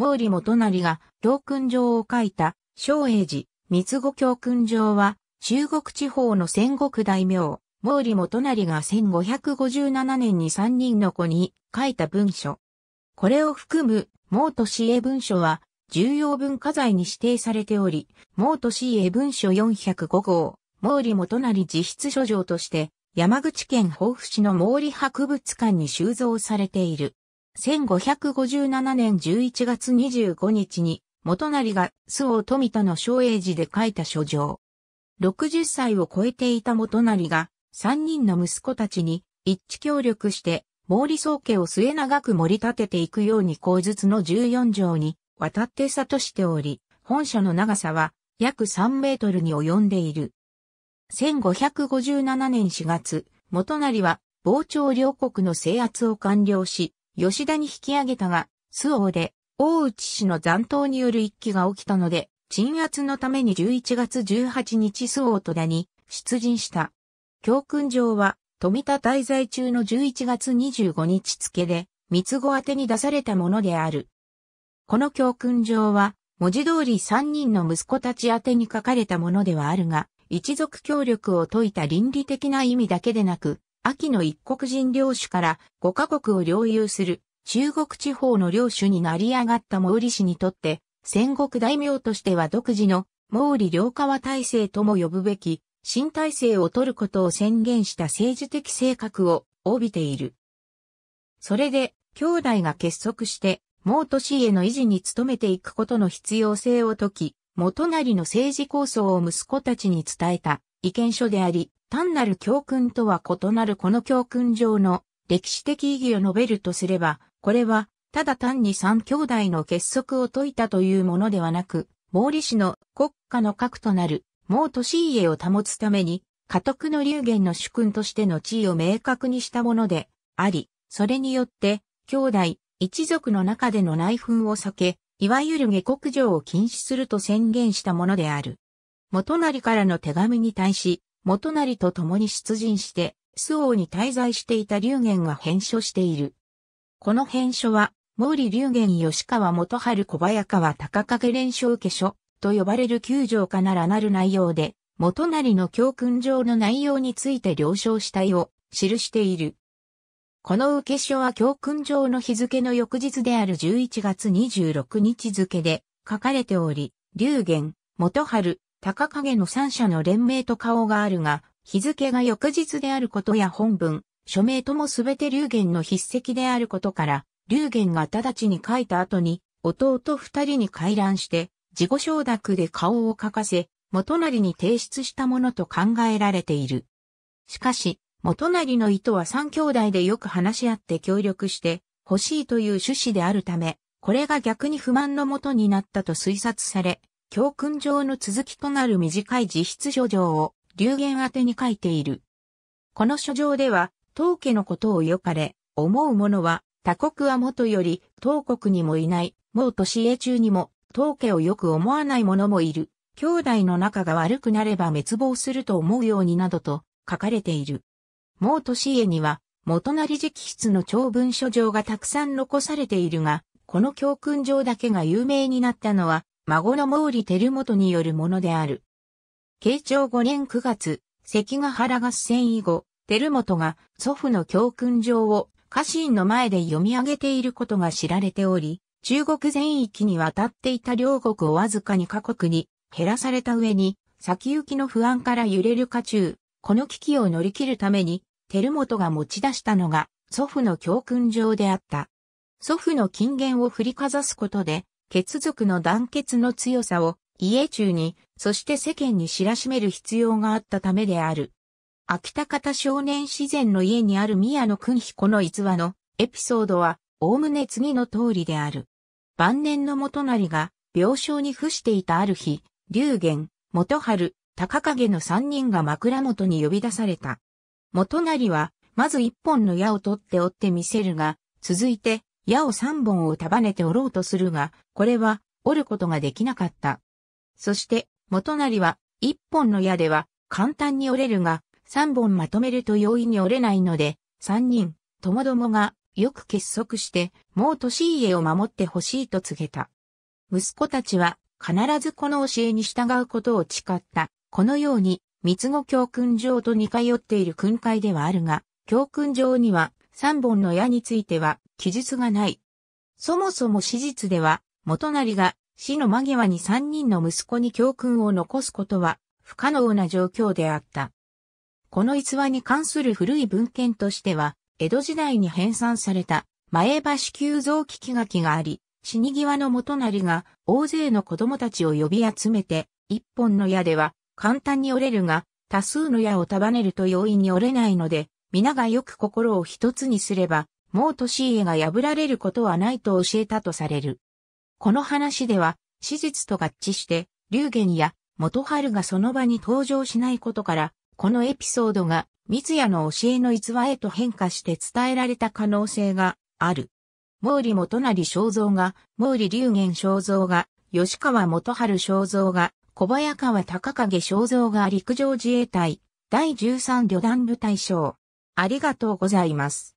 毛利元就が教訓状を書いた、昭栄寺、三つ子教訓状は、中国地方の戦国大名、毛利元就が1557年に3人の子に書いた文書。これを含む、毛都市英文書は、重要文化財に指定されており、毛都市英文書405号、毛利元就自筆書状として、山口県防府市の毛利博物館に収蔵されている。1557年11月25日に、元成が周王富田の昭栄寺で書いた書状。60歳を超えていた元成が、3人の息子たちに一致協力して、毛利宗家を末長く盛り立てていくように後述の14条に渡って里しており、本書の長さは約3メートルに及んでいる。1557年4月、元成は、傍聴両国の制圧を完了し、吉田に引き上げたが、周防で、大内氏の残党による一揆が起きたので、鎮圧のために11月18日周防戸田に出陣した。教訓上は、富田滞在中の11月25日付で、三つ子宛てに出されたものである。この教訓上は、文字通り三人の息子たち宛てに書かれたものではあるが、一族協力を説いた倫理的な意味だけでなく、秋の一国人領主から5カ国を領有する中国地方の領主になり上がった毛利氏にとって、戦国大名としては独自の毛利領川体制とも呼ぶべき新体制を取ることを宣言した政治的性格を帯びている。それで、兄弟が結束して、毛都氏への維持に努めていくことの必要性を説き、元なりの政治構想を息子たちに伝えた意見書であり、単なる教訓とは異なるこの教訓上の歴史的意義を述べるとすれば、これは、ただ単に三兄弟の結束を解いたというものではなく、毛利氏の国家の核となる、毛利家を保つために、家督の流言の主君としての地位を明確にしたもので、あり、それによって、兄弟、一族の中での内紛を避け、いわゆる下国上を禁止すると宣言したものである。元成からの手紙に対し、元成と共に出陣して、周王に滞在していた龍玄が編書している。この編書は、毛利龍玄吉川元春小早川高影連勝家書と呼ばれる九条かならなる内容で、元成の教訓上の内容について了承したよう記している。この受け書は教訓上の日付の翌日である11月26日付で書かれており、龍玄、元春、高影の三者の連名と顔があるが、日付が翌日であることや本文、署名ともすべて龍玄の筆跡であることから、龍玄が直ちに書いた後に、弟二人に回覧して、自己承諾で顔を書かせ、元成に提出したものと考えられている。しかし、元成の意図は三兄弟でよく話し合って協力して欲しいという趣旨であるため、これが逆に不満のもとになったと推察され、教訓上の続きとなる短い自筆書状を流言宛てに書いている。この書状では、当家のことをよかれ、思う者は、他国はもとより、当国にもいない、もう年家中にも、当家をよく思わない者もいる、兄弟の仲が悪くなれば滅亡すると思うようになどと書かれている。もう年家には、元成直筆の長文書状がたくさん残されているが、この教訓状だけが有名になったのは、孫の毛利輝元によるものである。慶長5年9月、関ヶ原合戦以後、輝元が祖父の教訓状を家臣の前で読み上げていることが知られており、中国全域に渡っていた両国をわずかに過国に減らされた上に、先行きの不安から揺れる家中、この危機を乗り切るために、輝元が持ち出したのが祖父の教訓状であった。祖父の金言を振りかざすことで、血族の団結の強さを家中に、そして世間に知らしめる必要があったためである。秋田方少年自然の家にある宮野君彦の逸話のエピソードは、おおむね次の通りである。晩年の元成が病床に伏していたある日、龍玄、元春、高影の三人が枕元に呼び出された。元成は、まず一本の矢を取って追ってみせるが、続いて、矢を三本を束ねて折ろうとするが、これは折ることができなかった。そして、元就は、一本の矢では簡単に折れるが、三本まとめると容易に折れないので、三人、ともどもがよく結束して、もう年家を守ってほしいと告げた。息子たちは必ずこの教えに従うことを誓った。このように、三つ子教訓上と似通っている訓会ではあるが、教訓上には三本の矢については記述がない。そもそも史実では、元成が死の間際に三人の息子に教訓を残すことは不可能な状況であった。この逸話に関する古い文献としては、江戸時代に編纂された前橋急造機器書きがあり、死に際の元成が大勢の子供たちを呼び集めて、一本の矢では簡単に折れるが、多数の矢を束ねると容易に折れないので、皆がよく心を一つにすれば、もう年家が破られることはないと教えたとされる。この話では、史実と合致して、龍玄や元春がその場に登場しないことから、このエピソードが、三谷の教えの逸話へと変化して伝えられた可能性がある。毛利元成肖像が、毛利龍玄肖像が、吉川元春肖像が、小早川高影肖像が陸上自衛隊、第13旅団部隊将。ありがとうございます。